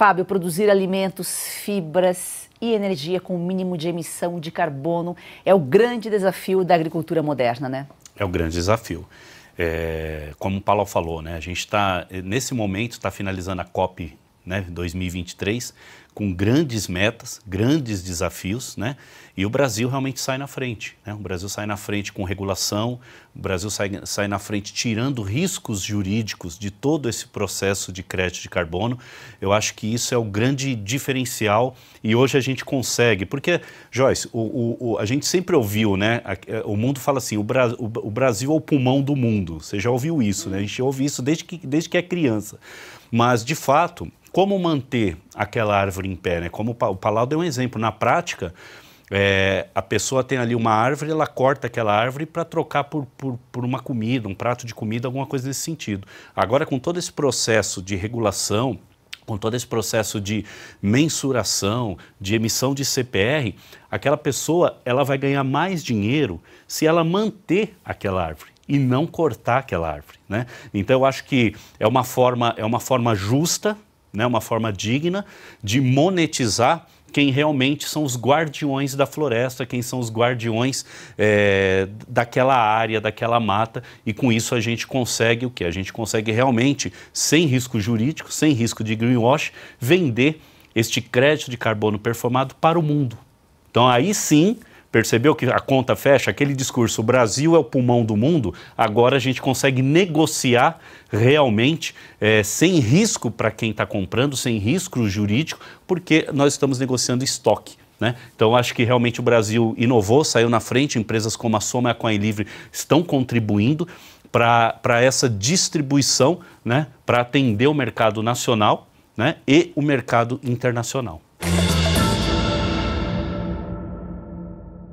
Fábio, produzir alimentos, fibras e energia com o mínimo de emissão de carbono é o grande desafio da agricultura moderna, né? É o grande desafio. É, como o Paulo falou, né, a gente está, nesse momento, está finalizando a COP né, 2023, com grandes metas, grandes desafios, né? E o Brasil realmente sai na frente. Né? O Brasil sai na frente com regulação, o Brasil sai, sai na frente tirando riscos jurídicos de todo esse processo de crédito de carbono. Eu acho que isso é o grande diferencial e hoje a gente consegue. Porque, Joyce, o, o, o a gente sempre ouviu, né? É, o mundo fala assim: o, Bra o, o Brasil é o pulmão do mundo. Você já ouviu isso, né? A gente ouve isso desde que, desde que é criança. Mas, de fato, como manter aquela árvore em pé. Né? Como o Palau deu um exemplo, na prática, é, a pessoa tem ali uma árvore, ela corta aquela árvore para trocar por, por, por, uma comida, um prato de comida, alguma coisa nesse sentido. Agora, com todo esse processo de regulação, com todo esse processo de mensuração, de emissão de CPR, aquela pessoa ela vai ganhar mais dinheiro se ela manter aquela árvore e não cortar aquela árvore, né? Então eu acho que é uma forma é uma forma justa né, uma forma digna de monetizar quem realmente são os guardiões da floresta, quem são os guardiões é, daquela área, daquela mata, e com isso a gente consegue o que? A gente consegue realmente, sem risco jurídico, sem risco de greenwash, vender este crédito de carbono performado para o mundo. Então aí sim Percebeu que a conta fecha? Aquele discurso, o Brasil é o pulmão do mundo, agora a gente consegue negociar realmente é, sem risco para quem está comprando, sem risco jurídico, porque nós estamos negociando estoque. Né? Então, acho que realmente o Brasil inovou, saiu na frente, empresas como a Soma e a CoinLivre estão contribuindo para essa distribuição, né? para atender o mercado nacional né? e o mercado internacional.